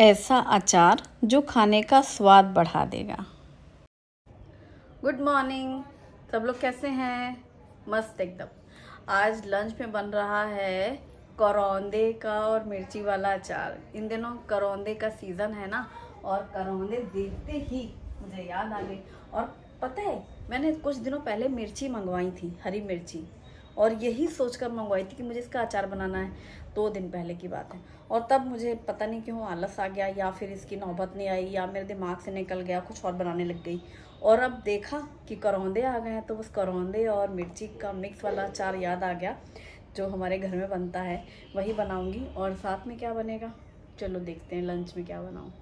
ऐसा अचार जो खाने का स्वाद बढ़ा देगा गुड मॉर्निंग सब लोग कैसे हैं मस्त एकदम आज लंच में बन रहा है करौंदे का और मिर्ची वाला अचार इन दिनों करौंदे का सीज़न है ना और करौंदे देखते ही मुझे याद आ गई और पता है मैंने कुछ दिनों पहले मिर्ची मंगवाई थी हरी मिर्ची और यही सोच कर मंगवाई थी कि मुझे इसका अचार बनाना है दो दिन पहले की बात है और तब मुझे पता नहीं क्यों आलस आ गया या फिर इसकी नौबत नहीं आई या मेरे दिमाग से निकल गया कुछ और बनाने लग गई और अब देखा कि करौंदे आ गए हैं तो उस करौंदे और मिर्ची का मिक्स वाला अचार याद आ गया जो हमारे घर में बनता है वही बनाऊँगी और साथ में क्या बनेगा चलो देखते हैं लंच में क्या बनाऊँ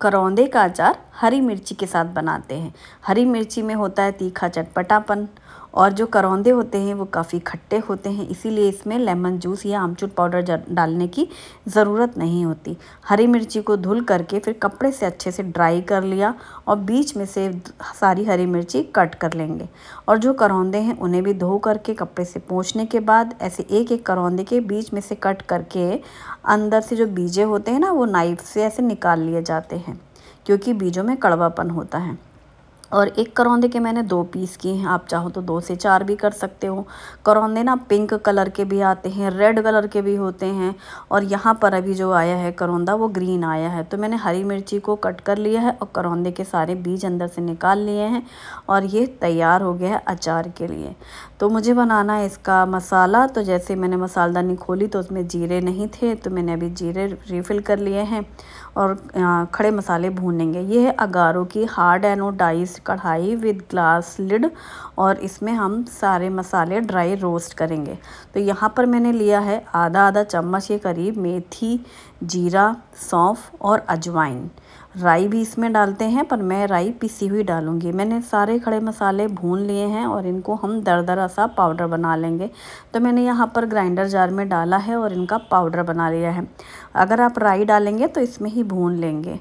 करौंदे का अचार हरी मिर्ची के साथ बनाते हैं हरी मिर्ची में होता है तीखा चटपटापन और जो करौंदे होते हैं वो काफ़ी खट्टे होते हैं इसीलिए इसमें लेमन जूस या आमचूर पाउडर डालने की ज़रूरत नहीं होती हरी मिर्ची को धुल करके फिर कपड़े से अच्छे से ड्राई कर लिया और बीच में से सारी हरी मिर्ची कट कर लेंगे और जो करौंदे हैं उन्हें भी धो करके कपड़े से पोंछने के बाद ऐसे एक एक करौंदे के बीच में से कट करके अंदर से जो बीजे होते हैं ना वो नाइफ से ऐसे निकाल लिए जाते हैं क्योंकि बीजों में कड़वापन होता है और एक करौंदे के मैंने दो पीस किए हैं आप चाहो तो दो से चार भी कर सकते हो करौंदे ना पिंक कलर के भी आते हैं रेड कलर के भी होते हैं और यहाँ पर अभी जो आया है करौंदा वो ग्रीन आया है तो मैंने हरी मिर्ची को कट कर लिया है और करौंदे के सारे बीज अंदर से निकाल लिए हैं और ये तैयार हो गया है अचार के लिए तो मुझे बनाना है इसका मसाला तो जैसे मैंने मसालदानी खोली तो उसमें जीरे नहीं थे तो मैंने अभी जीरे रिफ़िल कर लिए हैं और खड़े मसाले भूनेंगे ये है अगारों की हार्ड एनोडाइज कढ़ाई विद ग्लास लिड और इसमें हम सारे मसाले ड्राई रोस्ट करेंगे तो यहाँ पर मैंने लिया है आधा आधा चम्मच के करीब मेथी जीरा सौंफ और अजवाइन राई भी इसमें डालते हैं पर मैं राई पिसी हुई डालूंगी मैंने सारे खड़े मसाले भून लिए हैं और इनको हम दरदरा सा पाउडर बना लेंगे तो मैंने यहाँ पर ग्राइंडर जार में डाला है और इनका पाउडर बना लिया है अगर आप राई डालेंगे तो इसमें ही भून लेंगे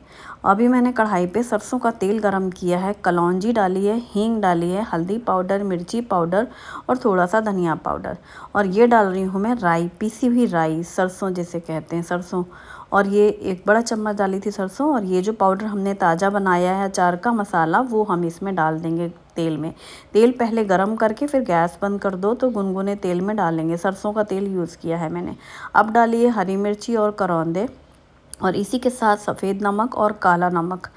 अभी मैंने कढ़ाई पे सरसों का तेल गरम किया है कलौंजी डाली है हींग डाली है हल्दी पाउडर मिर्ची पाउडर और थोड़ा सा धनिया पाउडर और ये डाल रही हूँ मैं राई पीसी हुई राई सरसों जैसे कहते हैं सरसों और ये एक बड़ा चम्मच डाली थी सरसों और ये जो पाउडर हमने ताज़ा बनाया है अचार का मसाला वो हम इसमें डाल देंगे तेल में तेल पहले गरम करके फिर गैस बंद कर दो तो गुनगुने तेल में डालेंगे सरसों का तेल यूज़ किया है मैंने अब डालिए हरी मिर्ची और करौंदे और इसी के साथ सफ़ेद नमक और काला नमक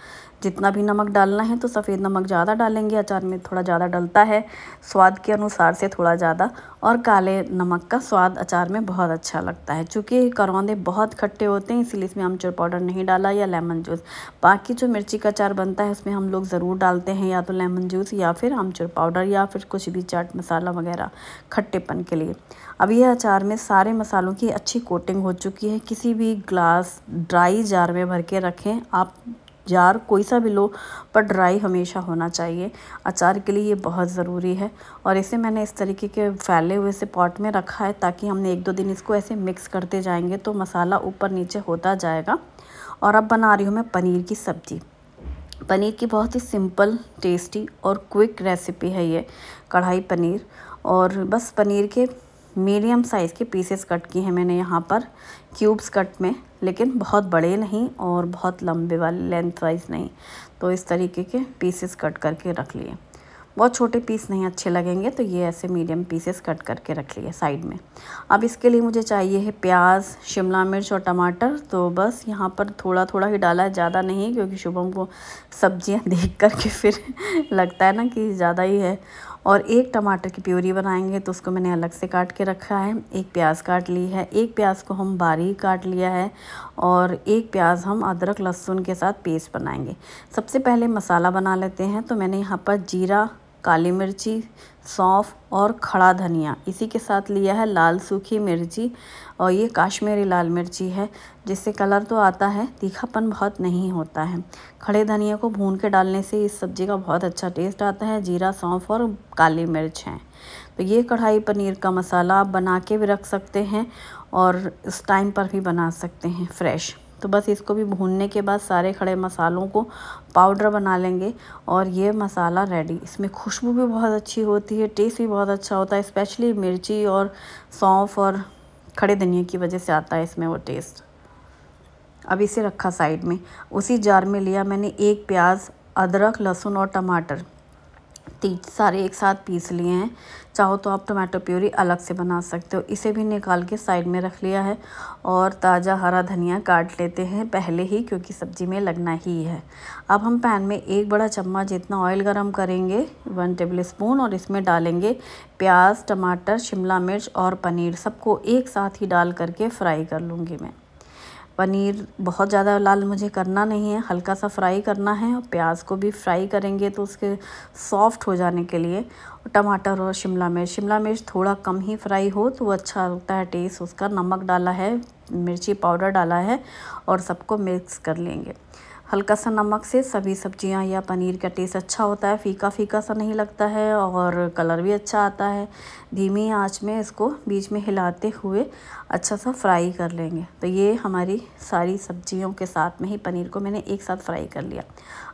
जितना भी नमक डालना है तो सफ़ेद नमक ज़्यादा डालेंगे अचार में थोड़ा ज़्यादा डलता है स्वाद के अनुसार से थोड़ा ज़्यादा और काले नमक का स्वाद अचार में बहुत अच्छा लगता है चूँकि करौंदे बहुत खट्टे होते हैं इसीलिए इसमें आमचूर पाउडर नहीं डाला या लेमन जूस बाकी जो मिर्ची का अचार बनता है उसमें हम लोग ज़रूर डालते हैं या तो लेमन जूस या फिर आमचूर पाउडर या फिर कुछ भी चाट मसाला वगैरह खट्टेपन के लिए अब यह अचार में सारे मसालों की अच्छी कोटिंग हो चुकी है किसी भी ग्लास ड्राई जार में भर के रखें आप जार कोई सा भी लो पर ड्राई हमेशा होना चाहिए अचार के लिए ये बहुत ज़रूरी है और इसे मैंने इस तरीके के फैले हुए से पॉट में रखा है ताकि हमने एक दो दिन इसको ऐसे मिक्स करते जाएंगे तो मसाला ऊपर नीचे होता जाएगा और अब बना रही हूँ मैं पनीर की सब्ज़ी पनीर की बहुत ही सिंपल टेस्टी और क्विक रेसिपी है ये कढ़ाई पनीर और बस पनीर के मीडियम साइज़ के पीसेस कट किए हैं मैंने यहाँ पर क्यूब्स कट में लेकिन बहुत बड़े नहीं और बहुत लंबे वाले लेंथ वाइज नहीं तो इस तरीके के पीसेस कट करके रख लिए बहुत छोटे पीस नहीं अच्छे लगेंगे तो ये ऐसे मीडियम पीसेस कट करके रख लिए साइड में अब इसके लिए मुझे चाहिए है प्याज शिमला मिर्च और टमाटर तो बस यहाँ पर थोड़ा थोड़ा ही डाला है ज़्यादा नहीं क्योंकि शुभम को सब्जियाँ देख कर के फिर लगता है ना कि ज़्यादा ही है और एक टमाटर की प्यूरी बनाएंगे तो उसको मैंने अलग से काट के रखा है एक प्याज काट ली है एक प्याज को हम बारीक काट लिया है और एक प्याज हम अदरक लहसुन के साथ पेस्ट बनाएंगे सबसे पहले मसाला बना लेते हैं तो मैंने यहाँ पर जीरा काली मिर्ची सौंफ और खड़ा धनिया इसी के साथ लिया है लाल सूखी मिर्ची और ये काश्मीरी लाल मिर्ची है जिससे कलर तो आता है तीखापन बहुत नहीं होता है खड़े धनिया को भून के डालने से इस सब्ज़ी का बहुत अच्छा टेस्ट आता है जीरा सौंफ और काली मिर्च हैं तो ये कढ़ाई पनीर का मसाला आप बना के भी रख सकते हैं और इस टाइम पर भी बना सकते हैं फ्रेश तो बस इसको भी भूनने के बाद सारे खड़े मसालों को पाउडर बना लेंगे और ये मसाला रेडी इसमें खुशबू भी बहुत अच्छी होती है टेस्ट भी बहुत अच्छा होता है स्पेशली मिर्ची और सौंफ और खड़े धनिया की वजह से आता है इसमें वो टेस्ट अब इसे रखा साइड में उसी जार में लिया मैंने एक प्याज अदरक लहसुन और टमाटर सारे एक साथ पीस लिए हैं चाहो तो आप टमाटो प्यूरी अलग से बना सकते हो इसे भी निकाल के साइड में रख लिया है और ताज़ा हरा धनिया काट लेते हैं पहले ही क्योंकि सब्ज़ी में लगना ही है अब हम पैन में एक बड़ा चम्मच जितना ऑयल गरम करेंगे वन टेबल स्पून और इसमें डालेंगे प्याज टमाटर शिमला मिर्च और पनीर सबको एक साथ ही डाल करके फ्राई कर लूँगी मैं पनीर बहुत ज़्यादा लाल मुझे करना नहीं है हल्का सा फ्राई करना है और प्याज को भी फ्राई करेंगे तो उसके सॉफ्ट हो जाने के लिए टमाटर और शिमला मिर्च शिमला मिर्च थोड़ा कम ही फ्राई हो तो अच्छा लगता है टेस्ट उसका नमक डाला है मिर्ची पाउडर डाला है और सबको मिक्स कर लेंगे हल्का सा नमक से सभी सब्जियां या पनीर का टेस्ट अच्छा होता है फीका फीका सा नहीं लगता है और कलर भी अच्छा आता है धीमी आंच में इसको बीच में हिलाते हुए अच्छा सा फ्राई कर लेंगे तो ये हमारी सारी सब्जियों के साथ में ही पनीर को मैंने एक साथ फ्राई कर लिया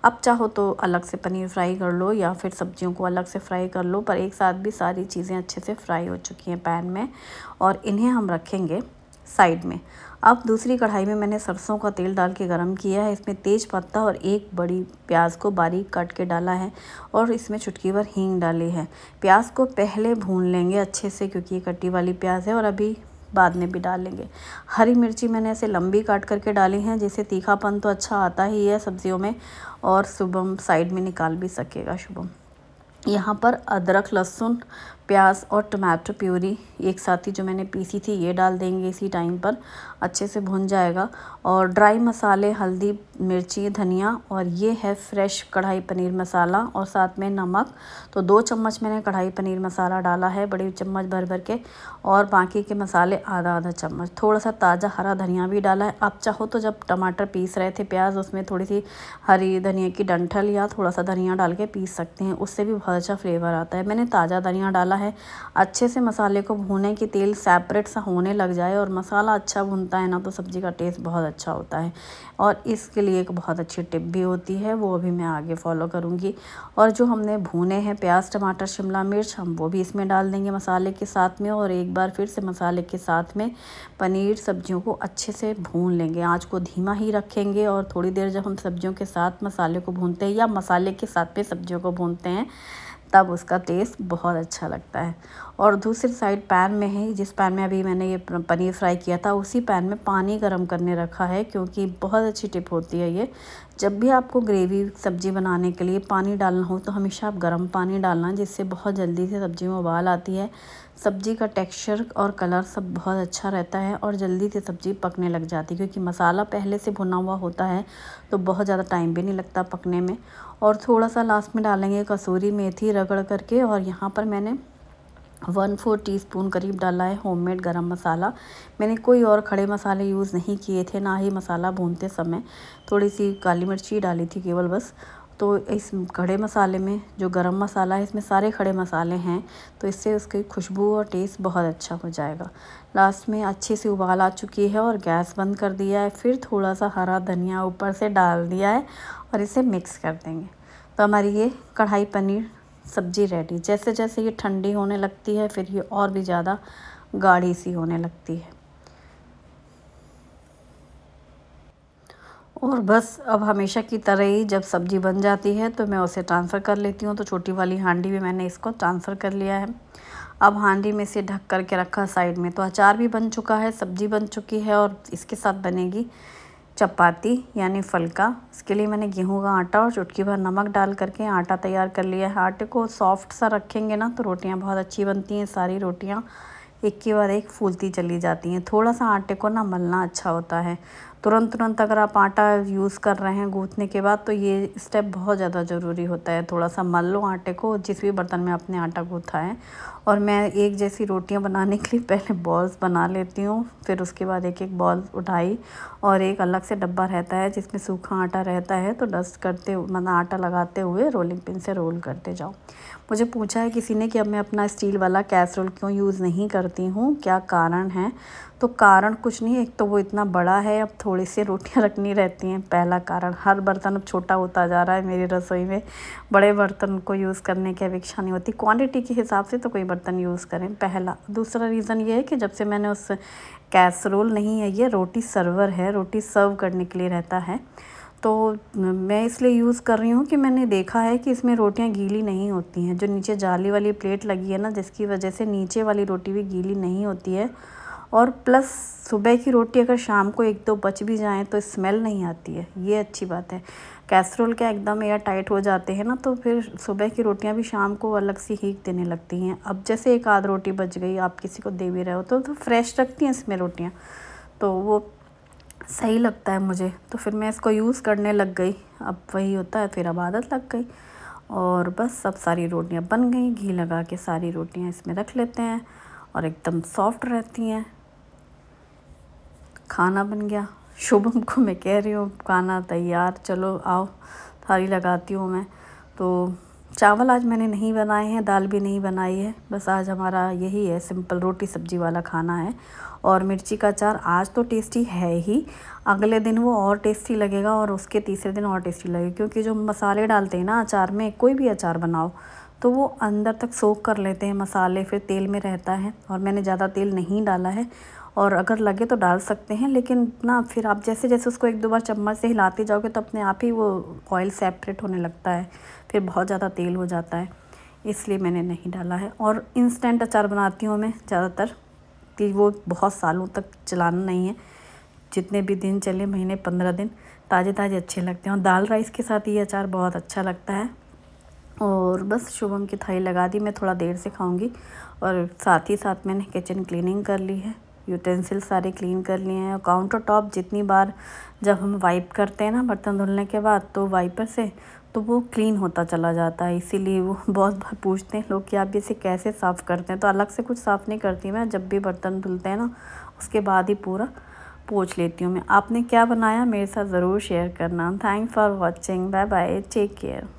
अब चाहो तो अलग से पनीर फ्राई कर लो या फिर सब्जियों को अलग से फ्राई कर लो पर एक साथ भी सारी चीज़ें अच्छे से फ्राई हो चुकी हैं पैन में और इन्हें हम रखेंगे साइड में अब दूसरी कढ़ाई में मैंने सरसों का तेल डाल के गरम किया है इसमें तेज पत्ता और एक बड़ी प्याज को बारीक काट के डाला है और इसमें चुटकी भर हींग डाली है प्याज को पहले भून लेंगे अच्छे से क्योंकि ये कट्टी वाली प्याज है और अभी बाद में भी डालेंगे हरी मिर्ची मैंने ऐसे लंबी काट करके डाली हैं जिससे तीखापन तो अच्छा आता ही है सब्जियों में और शुभम साइड में निकाल भी सकेगा शुभम यहाँ पर अदरक लहसुन प्याज और टमाटो प्यूरी एक साथ ही जो मैंने पीसी थी ये डाल देंगे इसी टाइम पर अच्छे से भुन जाएगा और ड्राई मसाले हल्दी मिर्ची धनिया और ये है फ्रेश कढ़ाई पनीर मसाला और साथ में नमक तो दो चम्मच मैंने कढ़ाई पनीर मसाला डाला है बड़े चम्मच भर भर के और बाकी के मसाले आधा आधा चम्मच थोड़ा सा ताज़ा हरा धनिया भी डाला है आप चाहो तो जब टमाटर पीस रहे थे प्याज उसमें थोड़ी सी हरी धनिया की डंठल या थोड़ा सा धनिया डाल के पीस सकते हैं उससे भी बहुत अच्छा फ्लेवर आता है मैंने ताज़ा धनिया डाला है अच्छे से मसाले को भूने कि तेल सेपरेट सा होने लग जाए और मसाला अच्छा भुनता है ना तो सब्ज़ी का टेस्ट बहुत अच्छा होता है और इसके लिए एक बहुत अच्छी टिप भी होती है वो अभी मैं आगे फॉलो करूँगी और जो हमने भुने हैं प्याज टमाटर शिमला मिर्च हम वो भी इसमें डाल देंगे मसाले के साथ में और एक बार फिर से मसाले के साथ में पनीर सब्जियों को अच्छे से भून लेंगे आँच को धीमा ही रखेंगे और थोड़ी देर जब हम सब्जियों के साथ मसाले को भूनते हैं या मसाले के साथ में सब्जियों को भूनते हैं तब उसका टेस्ट बहुत अच्छा लगता है और दूसरी साइड पैन में है जिस पैन में अभी मैंने ये पनीर फ्राई किया था उसी पैन में पानी गर्म करने रखा है क्योंकि बहुत अच्छी टिप होती है ये जब भी आपको ग्रेवी सब्ज़ी बनाने के लिए पानी डालना हो तो हमेशा आप गर्म पानी डालना जिससे बहुत जल्दी से सब्ज़ी में उबाल आती है सब्ज़ी का टेक्सचर और कलर सब बहुत अच्छा रहता है और जल्दी से सब्ज़ी पकने लग जाती है क्योंकि मसाला पहले से भुना हुआ होता है तो बहुत ज़्यादा टाइम भी नहीं लगता पकने में और थोड़ा सा लास्ट में डालेंगे कसूरी मेथी रगड़ करके और यहाँ पर मैंने वन फोर टीस्पून करीब डाला है होममेड गरम मसाला मैंने कोई और खड़े मसाले यूज़ नहीं किए थे ना ही मसाला भूनते समय थोड़ी सी काली मिर्ची डाली थी केवल बस तो इस खड़े मसाले में जो गरम मसाला है इसमें सारे खड़े मसाले हैं तो इससे उसकी खुशबू और टेस्ट बहुत अच्छा हो जाएगा लास्ट में अच्छे से उबाल आ चुकी है और गैस बंद कर दिया है फिर थोड़ा सा हरा धनिया ऊपर से डाल दिया है और इसे मिक्स कर देंगे तो हमारी ये कढ़ाई पनीर सब्ज़ी रेडी जैसे जैसे ये ठंडी होने लगती है फिर ये और भी ज़्यादा गाढ़ी सी होने लगती है और बस अब हमेशा की तरह ही जब सब्ज़ी बन जाती है तो मैं उसे ट्रांसफ़र कर लेती हूँ तो छोटी वाली हांडी में मैंने इसको ट्रांसफ़र कर लिया है अब हांडी में से ढक करके रखा साइड में तो अचार भी बन चुका है सब्ज़ी बन चुकी है और इसके साथ बनेगी चपाती यानी फलका इसके लिए मैंने गेहूं का आटा और चुटकी भर नमक डाल करके आटा तैयार कर लिया है आटे को सॉफ्ट सा रखेंगे ना तो रोटियां बहुत अच्छी बनती हैं सारी रोटियां एक के बाद एक फूलती चली जाती हैं थोड़ा सा आटे को ना मलना अच्छा होता है तुरंत तुरंत अगर आप आटा यूज़ कर रहे हैं गूँथने के बाद तो ये स्टेप बहुत ज़्यादा ज़रूरी होता है थोड़ा सा मल लो आटे को जिस भी बर्तन में आपने आटा गूँथा है और मैं एक जैसी रोटियां बनाने के लिए पहले बॉल्स बना लेती हूँ फिर उसके बाद एक एक बॉल उठाई और एक अलग से डब्बा रहता है जिसमें सूखा आटा रहता है तो डस्ट करते मतलब आटा लगाते हुए रोलिंग पिन से रोल करते जाओ मुझे पूछा है किसी ने कि अब मैं अपना स्टील वाला कैसरोल क्यों यूज़ नहीं करती हूँ क्या कारण है तो कारण कुछ नहीं एक तो वो इतना बड़ा है अब थोड़ी सी रोटियाँ रखनी रहती हैं पहला कारण हर बर्तन अब छोटा होता जा रहा है मेरी रसोई में बड़े बर्तन को यूज़ करने की अपेक्षा नहीं होती क्वांटिटी के हिसाब से तो कोई बर्तन यूज़ करें पहला दूसरा रीज़न ये है कि जब से मैंने उस कैसरोल नहीं है ये रोटी सर्वर है रोटी सर्व करने के लिए रहता है तो मैं इसलिए यूज़ कर रही हूँ कि मैंने देखा है कि इसमें रोटियाँ गीली नहीं होती हैं जो नीचे जाली वाली प्लेट लगी है ना जिसकी वजह से नीचे वाली रोटी भी गीली नहीं होती है और प्लस सुबह की रोटी अगर शाम को एक दो बच भी जाएँ तो स्मेल नहीं आती है ये अच्छी बात है कैसरोल क्या एकदम एयर टाइट हो जाते हैं ना तो फिर सुबह की रोटियां भी शाम को अलग सी हीक देने लगती हैं अब जैसे एक आध रोटी बच गई आप किसी को दे भी रहे हो तो, तो फ्रेश रखती हैं इसमें रोटियाँ तो वो सही लगता है मुझे तो फिर मैं इसको यूज़ करने लग गई अब वही होता है फिर अब आदत लग गई और बस अब सारी रोटियाँ बन गई घी लगा के सारी रोटियाँ इसमें रख लेते हैं और एकदम सॉफ्ट रहती हैं खाना बन गया शुभम को मैं कह रही हूँ खाना तैयार चलो आओ थाली लगाती हूँ मैं तो चावल आज मैंने नहीं बनाए हैं दाल भी नहीं बनाई है बस आज हमारा यही है सिंपल रोटी सब्जी वाला खाना है और मिर्ची का अचार आज तो टेस्टी है ही अगले दिन वो और टेस्टी लगेगा और उसके तीसरे दिन और टेस्टी लगेगा क्योंकि जो मसाले डालते हैं ना अचार में कोई भी अचार बनाओ तो वो अंदर तक सोख कर लेते हैं मसाले फिर तेल में रहता है और मैंने ज़्यादा तेल नहीं डाला है और अगर लगे तो डाल सकते हैं लेकिन ना फिर आप जैसे जैसे उसको एक दो बार चम्मच से हिलाते जाओगे तो अपने आप ही वो ऑयल सेपरेट होने लगता है फिर बहुत ज़्यादा तेल हो जाता है इसलिए मैंने नहीं डाला है और इंस्टेंट अचार बनाती हूँ मैं ज़्यादातर कि वो बहुत सालों तक चलाना नहीं है जितने भी दिन चले महीने पंद्रह दिन ताज़े ताज़े अच्छे लगते हैं और दाल राइस के साथ ये अचार बहुत अच्छा लगता है और बस शुभम की थाली लगा दी मैं थोड़ा देर से खाऊंगी और साथ ही साथ मैंने किचन क्लीनिंग कर ली है यूटेंसिल सारे क्लीन कर लिए हैं और काउंटर टॉप जितनी बार जब हम वाइप करते हैं ना बर्तन धुलने के बाद तो वाइपर से तो वो क्लीन होता चला जाता है इसीलिए वो बहुत बार पूछते हैं लोग कि आप इसे कैसे साफ़ करते हैं तो अलग से कुछ साफ़ नहीं करती मैं जब भी बर्तन धुलते हैं ना उसके बाद ही पूरा पूछ लेती हूँ मैं आपने क्या बनाया मेरे साथ ज़रूर शेयर करना thank for watching bye bye take care